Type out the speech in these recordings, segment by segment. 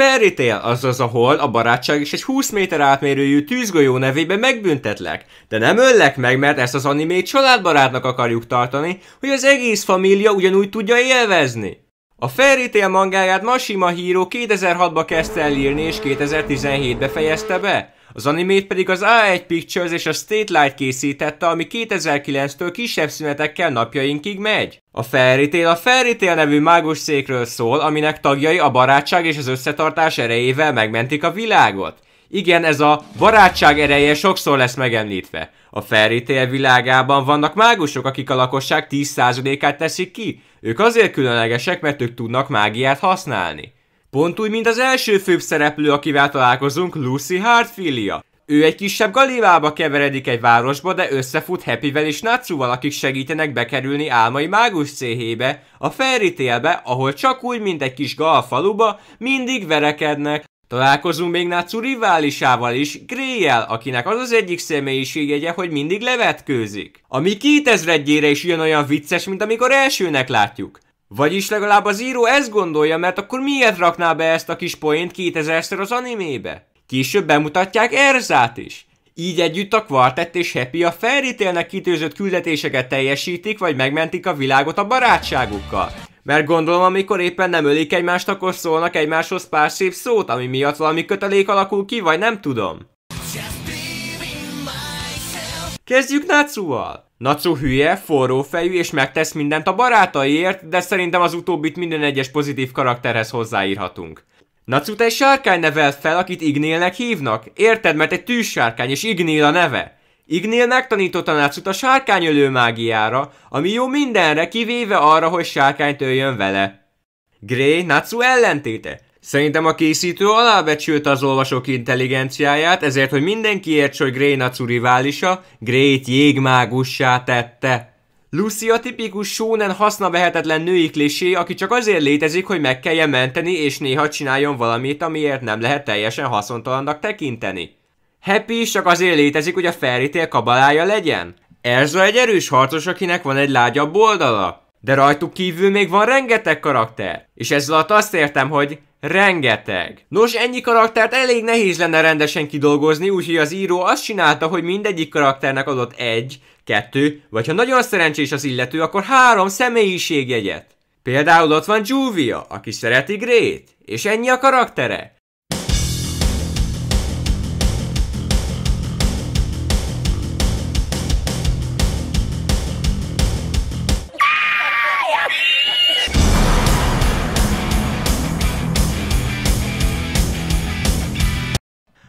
Ferritél, azaz a ahol a barátság és egy 20 méter átmérőjű tűzgolyó nevében megbüntetlek. De nem öllek meg, mert ezt az animét családbarátnak akarjuk tartani, hogy az egész família ugyanúgy tudja élvezni. A Fairy Tail mangáját Mashima Hiro 2006-ba kezdte elírni és 2017-be fejezte be. Az animét pedig az A1 Pictures és a State Light készítette, ami 2009-től kisebb szünetekkel napjainkig megy. A Fairy Tail a Fairy Tail nevű mágus székről szól, aminek tagjai a barátság és az összetartás erejével megmentik a világot. Igen, ez a barátság ereje sokszor lesz megemlítve. A Fairy Tail világában vannak mágusok, akik a lakosság 10%-át teszik ki. Ők azért különlegesek, mert ők tudnak mágiát használni. Pont úgy, mint az első főbb szereplő, akivel találkozunk, Lucy Hartfilia. Ő egy kisebb galivába keveredik egy városba, de összefut Happyvel és Natsuval, akik segítenek bekerülni álmai mágus céhébe, a Fairy télbe, ahol csak úgy, mint egy kis gal faluba, mindig verekednek. Találkozunk még Natsu riválisával is, Gréjel, akinek az az egyik személyiségjegye, hogy mindig levetkőzik. Ami kétezredjére is jön olyan vicces, mint amikor elsőnek látjuk. Vagyis legalább az író ezt gondolja, mert akkor miért rakná be ezt a kis poént 2000-szer az animébe? Később bemutatják Erzát is. Így együtt a kvartett és Happy a fairytale kitűzött küldetéseket teljesítik, vagy megmentik a világot a barátságukkal. Mert gondolom, amikor éppen nem ölik egymást, akkor szólnak egymáshoz pár szép szót, ami miatt valami kötelék alakul ki, vagy nem tudom. Kezdjük Natsu-val. Nacu hülye, forró fejű és megtesz mindent a barátaiért, de szerintem az utóbbit minden egyes pozitív karakterhez hozzáírhatunk. Nacut egy sárkány nevelt fel, akit Ignélnek hívnak. Érted, mert egy tűzsárkány, és Ignél a neve. Ignél megtanította Nacut a sárkányölő mágiára, ami jó mindenre, kivéve arra, hogy sárkányt öljön vele. Gray Natsu ellentéte. Szerintem a készítő alábecsült az olvasók intelligenciáját, ezért, hogy mindenki érts, hogy Gray Natsu riválisa, Greyt jégmágussá tette. Lucy a tipikus shonen hasznavehetetlen női klisé, aki csak azért létezik, hogy meg kelljen menteni, és néha csináljon valamit, amiért nem lehet teljesen haszontalannak tekinteni. Happy is csak azért létezik, hogy a fairy kabalája legyen. Erza egy erős harcos, akinek van egy lágyabb oldala. De rajtuk kívül még van rengeteg karakter. És ezzel azt értem, hogy Rengeteg. Nos, ennyi karaktert elég nehéz lenne rendesen kidolgozni, úgyhogy az író azt csinálta, hogy mindegyik karakternek adott egy, kettő, vagy ha nagyon szerencsés az illető, akkor három személyiségjegyet. Például ott van Juvia, aki szereti Grét, és ennyi a karaktere.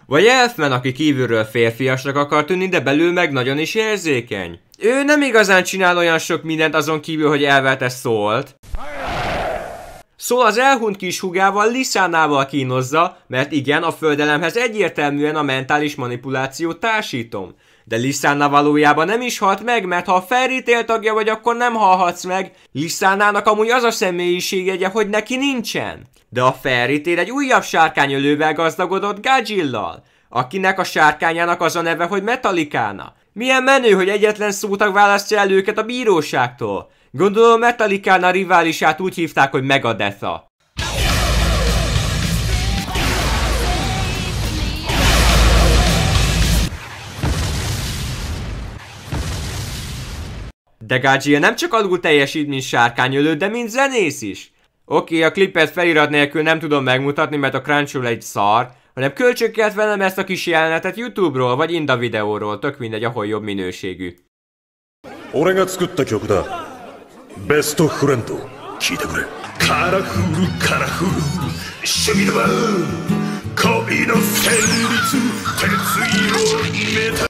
Vagy Elfman, aki kívülről férfiasnak akar tűnni, de belül meg nagyon is érzékeny. Ő nem igazán csinál olyan sok mindent azon kívül, hogy elvette szólt. Szóval az elhunt kis hugával Lisánával kínozza, mert igen, a földelemhez egyértelműen a mentális manipulációt társítom. De Lissanna valójában nem is halt meg, mert ha a felrítél tagja vagy, akkor nem halhatsz meg. Lissannának amúgy az a személyiségjegye, hogy neki nincsen. De a felrítél egy újabb sárkányölővel gazdagodott Gajillal, akinek a sárkányának az a neve, hogy Metalikána. Milyen menő, hogy egyetlen szótag választja el őket a bíróságtól. Gondolom Metallicana riválisát úgy hívták, hogy Megadetha. De Gaggia nem csak alul teljesít, mint sárkányölő, de mint zenész is. Oké, okay, a klipet felirat nélkül nem tudom megmutatni, mert a Crunchyroll egy szar, hanem kölcsönkelt velem ezt a kis jelenetet YouTube-ról vagy Inda videóról, tök mindegy, ahol jobb minőségű. Best no 俺が作った曲だ。ベストフレンド、聞いてくれ。カラフル、カラフル、趣味の場、恋の旋律、鉄色を決めた。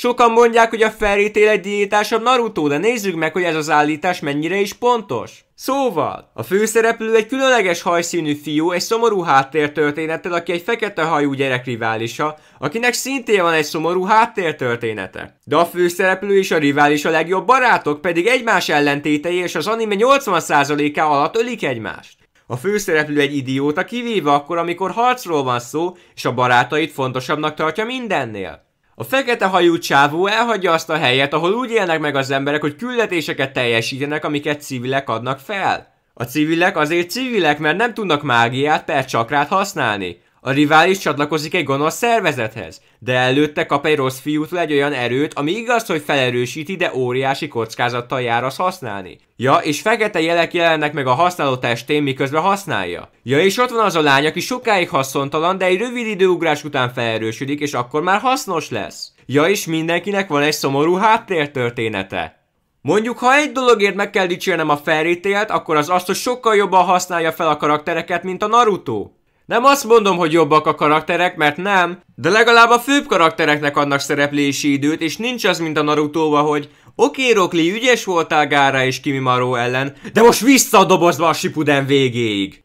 Sokan mondják, hogy a felrétél egy diétásabb Naruto, de nézzük meg, hogy ez az állítás mennyire is pontos. Szóval, a főszereplő egy különleges hajszínű fiú egy szomorú háttértörténettel, aki egy fekete hajú gyerek riválisa, akinek szintén van egy szomorú háttértörténete. De a főszereplő és a rivális a legjobb barátok, pedig egymás ellentétei és az anime 80%-á alatt ölik egymást. A főszereplő egy idióta kivéve akkor, amikor harcról van szó, és a barátait fontosabbnak tartja mindennél. A fekete hajú csávó elhagyja azt a helyet, ahol úgy élnek meg az emberek, hogy küldetéseket teljesítenek, amiket civilek adnak fel. A civilek azért civilek, mert nem tudnak mágiát per csakrát használni. A rivális csatlakozik egy gonosz szervezethez, de előtte kap egy rossz fiútól egy olyan erőt, ami igaz, hogy felerősíti, de óriási kockázattal jár az használni. Ja, és fekete jelek jelennek meg a használó testén, miközben használja. Ja, és ott van az a lány, aki sokáig haszontalan, de egy rövid időugrás után felerősödik, és akkor már hasznos lesz. Ja, és mindenkinek van egy szomorú háttértörténete. Mondjuk, ha egy dologért meg kell dicsérnem a fairy akkor az azt, hogy sokkal jobban használja fel a karaktereket, mint a Naruto. Nem azt mondom, hogy jobbak a karakterek, mert nem, de legalább a főbb karaktereknek adnak szereplési időt, és nincs az, mint a naruto hogy oké, okay, Rokli, ügyes voltál Gára és Kimimaró ellen, de most vissza a dobozba a Shippuden végéig.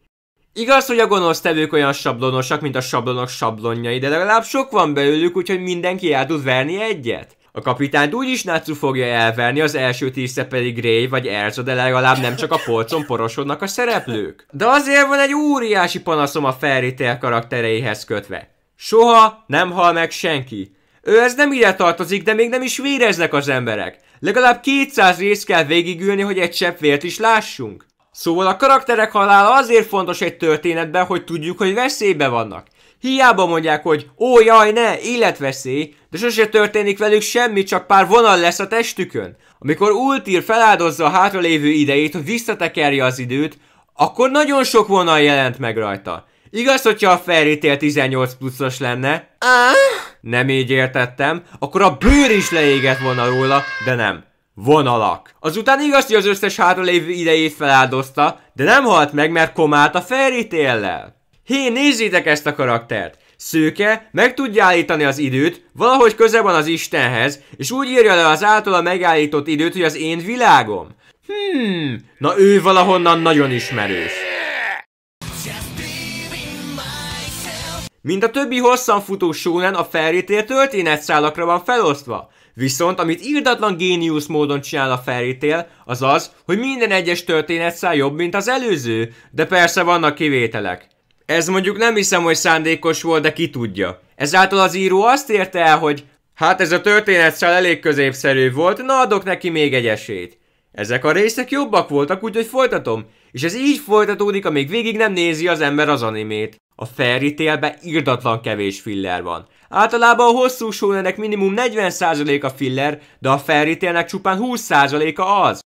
Igaz, hogy a gonosz tevők olyan sablonosak, mint a sablonok sablonjai, de legalább sok van belőlük, úgyhogy mindenki el tud verni egyet. A kapitányt úgyis Natsu fogja elverni, az első tízszer pedig Ray vagy Erzo, de legalább nem csak a polcon porosodnak a szereplők. De azért van egy óriási panaszom a Fairy Tail karaktereihez kötve. Soha nem hal meg senki. Ő ez nem ide tartozik, de még nem is véreznek az emberek. Legalább 200 rész kell végigülni, hogy egy csepp vért is lássunk. Szóval a karakterek halála azért fontos egy történetben, hogy tudjuk, hogy veszélybe vannak. Hiába mondják, hogy ó jaj ne, életveszély, de sose történik velük semmi, csak pár vonal lesz a testükön. Amikor Ultir feláldozza a hátralévő idejét, hogy visszatekerje az időt, akkor nagyon sok vonal jelent meg rajta. Igaz, hogyha a felrítél 18 pluszos lenne? Nem így értettem, akkor a bőr is leégett volna róla, de nem vonalak. Azután igaz, hogy az összes hátralévő idejét feláldozta, de nem halt meg, mert komált a fairy tale Hé, nézzétek ezt a karaktert! Szőke meg tudja állítani az időt, valahogy köze van az Istenhez, és úgy írja le az általa megállított időt, hogy az én világom. Hmm, na ő valahonnan nagyon ismerős. Mint a többi hosszan futó shonen, a felrétér történetszálakra van felosztva. Viszont amit írdatlan géniusz módon csinál a fairy tale, az az, hogy minden egyes történetszál jobb, mint az előző, de persze vannak kivételek. Ez mondjuk nem hiszem, hogy szándékos volt, de ki tudja. Ezáltal az író azt érte el, hogy hát ez a történetsel elég középszerű volt, na adok neki még egy esélyt. Ezek a részek jobbak voltak, úgyhogy folytatom. És ez így folytatódik, amíg végig nem nézi az ember az animét. A fairy tale irdatlan kevés filler van. Általában a hosszú shonennek minimum 40% a filler, de a fairy csupán 20%-a az.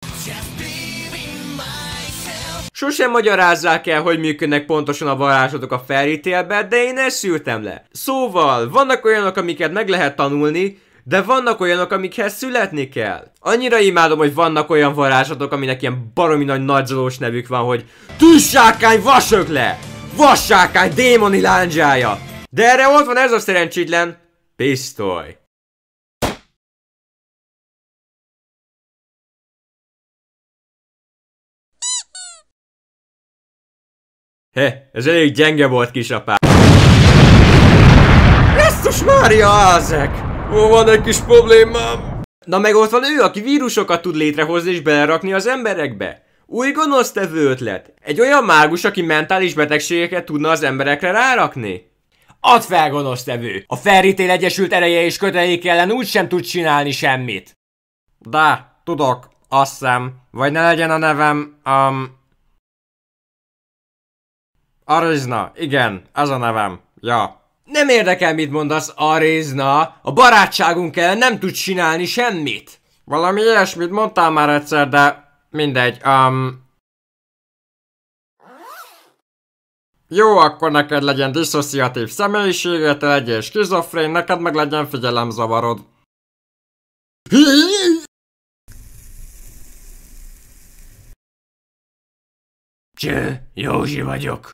Sosem magyarázzák el, hogy működnek pontosan a varázslatok a felítélben, de én ezt szűrtem le. Szóval, vannak olyanok, amiket meg lehet tanulni, de vannak olyanok, amikhez születni kell. Annyira imádom, hogy vannak olyan varázslatok, aminek ilyen baromi nagy nagyzolós nevük van, hogy Tűzsákány vasökle! Vassákány démoni lándzsája! De erre ott van ez a szerencsétlen pisztoly. He, ez elég gyenge volt, kisapám. Jesszus Mária, ázek! Ó, van egy kis problémám. Na meg ott van ő, aki vírusokat tud létrehozni és belerakni az emberekbe. Új gonosztevő ötlet. Egy olyan mágus, aki mentális betegségeket tudna az emberekre rárakni. Add fel, gonosztevő! A felrítél egyesült ereje és kötelék ellen úgy sem tud csinálni semmit. De, tudok, azt hiszem. Vagy ne legyen a nevem, um, Arizna, igen, ez a nevem. Ja. Nem érdekel, mit mondasz, Arizna. A barátságunk el nem tud csinálni semmit. Valami ilyesmit mondtál már egyszer, de mindegy, um... Jó, akkor neked legyen diszociatív személyiséged, te legyél skizofrén, neked meg legyen figyelemzavarod. Cső, Józsi vagyok.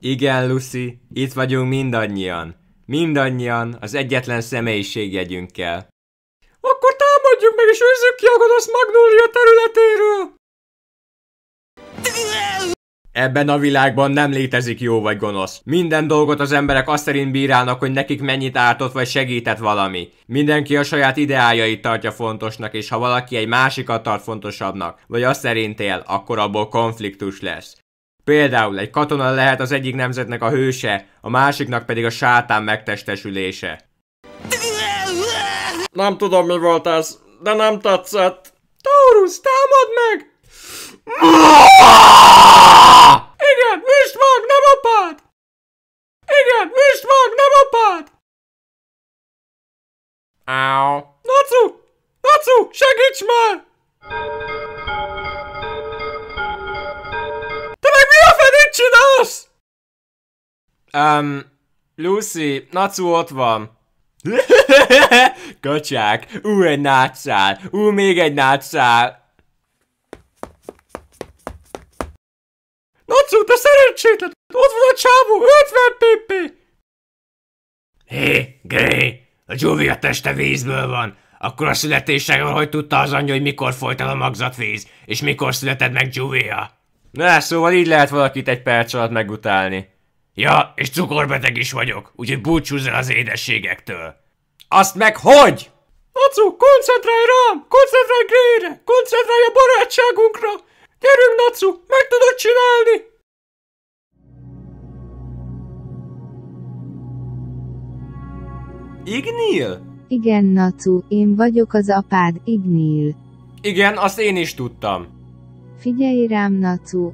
Igen, Lucy, itt vagyunk mindannyian. Mindannyian az egyetlen személyiségjegyünkkel. Akkor támadjuk meg és őzzük ki a gonosz Magnólia területéről! Ebben a világban nem létezik jó vagy gonosz. Minden dolgot az emberek azt szerint bírálnak, hogy nekik mennyit ártott vagy segített valami. Mindenki a saját ideájait tartja fontosnak, és ha valaki egy másikat tart fontosabbnak, vagy azt szerint él, akkor abból konfliktus lesz. Például egy katona lehet az egyik nemzetnek a hőse, a másiknak pedig a sátán megtestesülése. Nem tudom mi volt ez, de nem tetszett. Taurus, támad meg! Igen, üst meg, nem apád! Igen, üst meg, nem apád! Áó. Nacu! Nacu, segíts már! Jézus! Um, Lucy, Natsu ott van. Kocsák, ú, egy nátszál, ú, még egy nátszál. Natsu, te szerencsétlen, ott van a csávó, 50 pp. Hé, Gray, a a teste vízből van. Akkor a születésekről hogy tudta az anyja, hogy mikor folyt el a magzatvíz, és mikor születed meg Juvia? Na, szóval így lehet valakit egy perc alatt megutálni. Ja, és cukorbeteg is vagyok, úgyhogy búcsúzz el az édességektől. Azt meg hogy? Nacu, koncentrálj rám! Koncentrálj Grére! Koncentrálj a barátságunkra! Gyerünk, Nacu, meg tudod csinálni! Ignil? Igen, Nacu, én vagyok az apád, Ignil. Igen, azt én is tudtam. Figyelj rám, Nacu!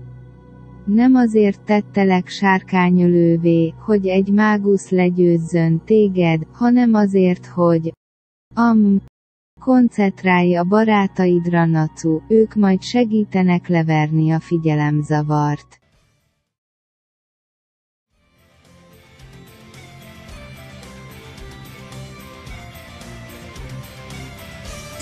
Nem azért tettelek sárkányölővé, hogy egy mágusz legyőzzön téged, hanem azért, hogy... Am... Koncentrálj a barátaidra, Nacu, ők majd segítenek leverni a figyelemzavart.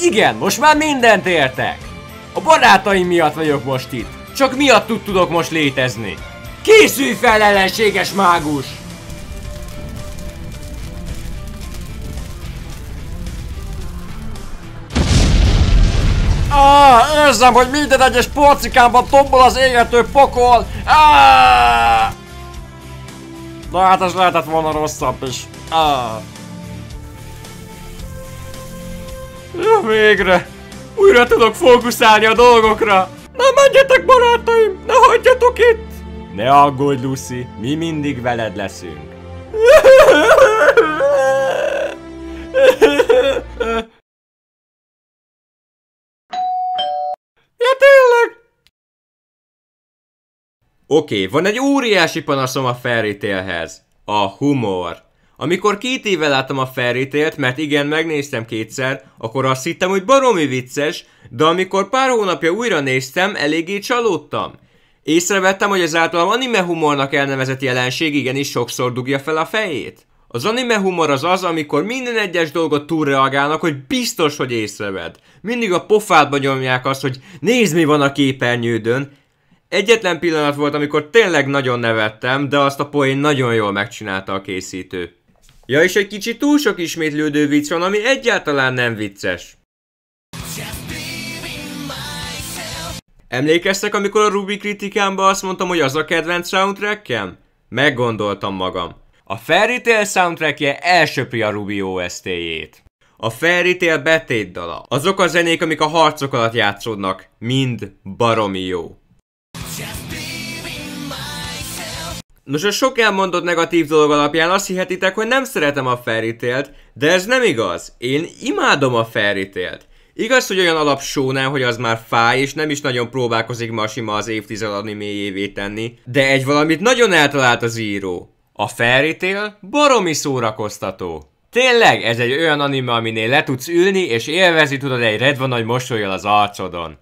Igen, most már mindent értek! A barátaim miatt vagyok most itt. Csak miatt tud tudok most létezni. Készülj fel, ellenséges mágus! Ah, érzem, hogy minden egyes porcikámban tombol az égető pokol! Ah! Na hát ez lehetett volna rosszabb is. Ah. Ja, végre! Újra tudok fókuszálni a dolgokra! Na menjetek barátaim! Ne hagyjatok itt! Ne aggódj, Lucy! Mi mindig veled leszünk! Ja tényleg! Oké, van egy óriási panaszom a fairy A humor. Amikor két éve láttam a felrítélt, mert igen, megnéztem kétszer, akkor azt hittem, hogy baromi vicces, de amikor pár hónapja újra néztem, eléggé csalódtam. Észrevettem, hogy az általam anime humornak elnevezett jelenség igenis sokszor dugja fel a fejét. Az anime humor az az, amikor minden egyes dolgot túlreagálnak, hogy biztos, hogy észreved. Mindig a pofádba nyomják azt, hogy nézd mi van a képernyődön. Egyetlen pillanat volt, amikor tényleg nagyon nevettem, de azt a poén nagyon jól megcsinálta a készítő. Ja, és egy kicsit túl sok ismétlődő vicc van, ami egyáltalán nem vicces. Emlékeztek, amikor a Ruby kritikámban azt mondtam, hogy az a kedvenc soundtrackem? Meggondoltam magam. A Fairy Tail soundtrackje elsöpri a Ruby OST-jét. A Fairy Tail betét dala. Azok a zenék, amik a harcok alatt játszódnak, mind baromi jó. Nos, a sok elmondott negatív dolog alapján azt hihetitek, hogy nem szeretem a fairy de ez nem igaz. Én imádom a fairy Igaz, hogy olyan alap hogy az már fáj, és nem is nagyon próbálkozik Masima az évtized animéjévé tenni, de egy valamit nagyon eltalált az író. A fairy baromi szórakoztató. Tényleg, ez egy olyan anime, aminél le tudsz ülni, és élvezni tudod egy redva nagy mosolyjal az arcodon.